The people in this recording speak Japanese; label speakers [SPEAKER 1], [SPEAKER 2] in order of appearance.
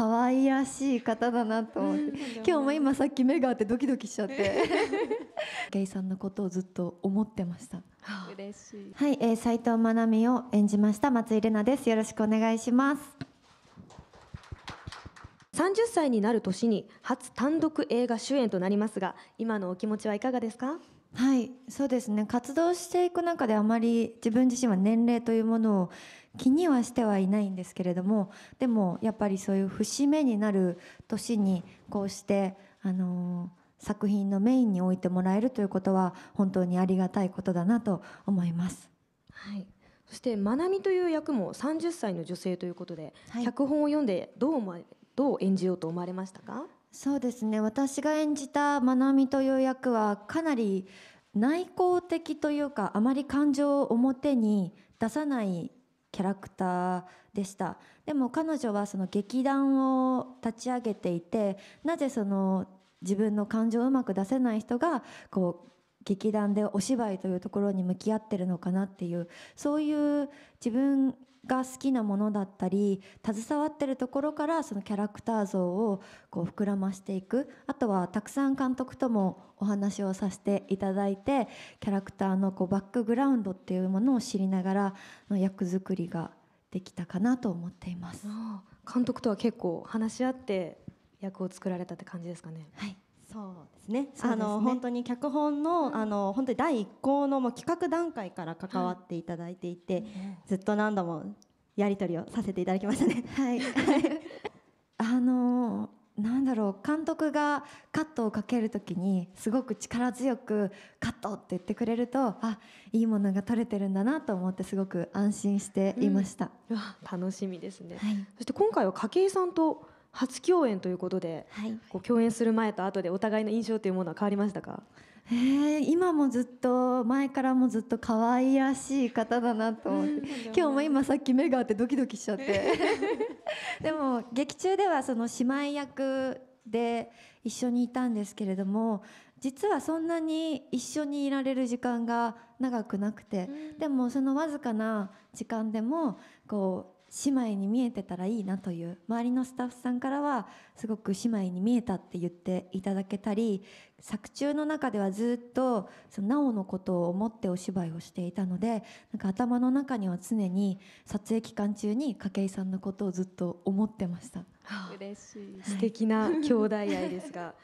[SPEAKER 1] 可愛らしい方だなと思って、今日も今さっき目が合ってドキドキしちゃって ゲイさんのことをずっと思ってました 嬉しいはい、えー、斉藤まなみを演じました松井玲奈ですよろしくお願いします
[SPEAKER 2] 30歳になる年に初単独映画主演となりますが今のお気
[SPEAKER 1] 持ちはいかがですかはいそうですね活動していく中であまり自分自身は年齢というものを気にはしてはいないんですけれどもでもやっぱりそういう節目になる年にこうしてあのー、作品のメインに置いてもらえるということは本当にありがたいことだなと思います。は
[SPEAKER 2] い、そしてまなみという役も30歳の女性ということで、はい、脚本を読んでどう
[SPEAKER 1] どう演じようと思われましたかそうですね私が演じたまなみという役はかなり内向的というかあまり感情を表に出さないキャラクターでしたでも彼女はその劇団を立ち上げていてなぜその自分の感情をうまく出せない人がこう劇団でお芝居というところに向き合ってるのかなっていうそういう自分が好きなものだったり携わってるところからそのキャラクター像をこう膨らましていくあとはたくさん監督ともお話をさせていただいてキャラクターのこうバックグラウンドっていうものを知りながらの役作りができたかなと思っています監督とは結構
[SPEAKER 2] 話し合って役を作られたって感じですかね。はいそうですね。すねあの本当に脚本の、うん、あの本当に第一項のもう企画段階から関わっていただいていて、
[SPEAKER 1] はい、ずっと何度もや
[SPEAKER 2] り取りをさせていただきましたね。はい。
[SPEAKER 1] あのなんだろう監督がカットをかけるときにすごく力強くカットって言ってくれるとあいいものが撮れてるんだなと思ってすごく安心していました、うん、
[SPEAKER 2] 楽しみですね、はい、
[SPEAKER 1] そして今回は筧さんと
[SPEAKER 2] 初共演ということで、はい、こう共演する前と後でお互いの印象というものは変わりましたか、
[SPEAKER 1] えー、今もずっと前からもずっと可愛らしい方だなと思って、今日も今さっき目があってドキドキしちゃって でも劇中ではその姉妹役で一緒にいたんですけれども実はそんなに一緒にいられる時間が長くなくて、でもそのわずかな時間でもこう姉妹に見えてたらいいなという周りのスタッフさんからはすごく姉妹に見えたって言っていただけたり作中の中ではずっとそのなおのことを思ってお芝居をしていたのでなんか頭の中には常に撮影期間中に筧さんのことをずっと思ってました
[SPEAKER 2] 嬉しい、い、素敵な兄弟愛ですが